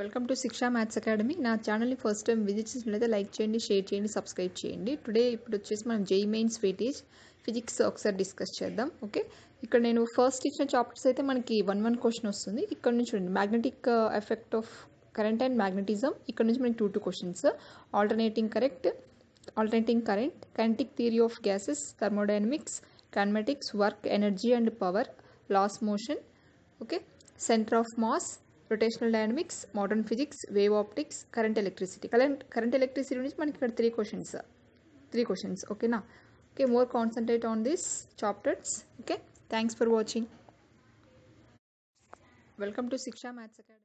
welcome to Shiksha maths academy నా ఛానల్ని first time visit చేసినట్లయితే లైక్ చేయండి షేర్ చేయండి సబ్స్క్రైబ్ చేయండి టుడే ఇప్పుడు వచ్చేసి మనం జై మెయిన్స్ వెయిటేజ్ ఫిజిక్స్ ఒకసారి డిస్కస్ చేద్దాం ఓకే ఇక్కడ నేను ఫస్ట్ ఇచ్చిన చాప్టర్స్ అయితే మనకి వన్ వన్ క్వశ్చన్ వస్తుంది ఇక్కడ నుంచి చూడండి magnetic effect of current and magnetism ఇక్కడ నుంచి మనకి two two questions alternating correct alternating current కరెంటిక్ theory of gases thermodynamics kinematics work energy and power laws motion okay centre of mass rotational dynamics modern physics wave optics current electricity current current electricity నుంచి మనకి ఇక్కడ three questions three questions ఓకేనా okay more concentrate on this chapters okay thanks for watching welcome to Shiksha maths academy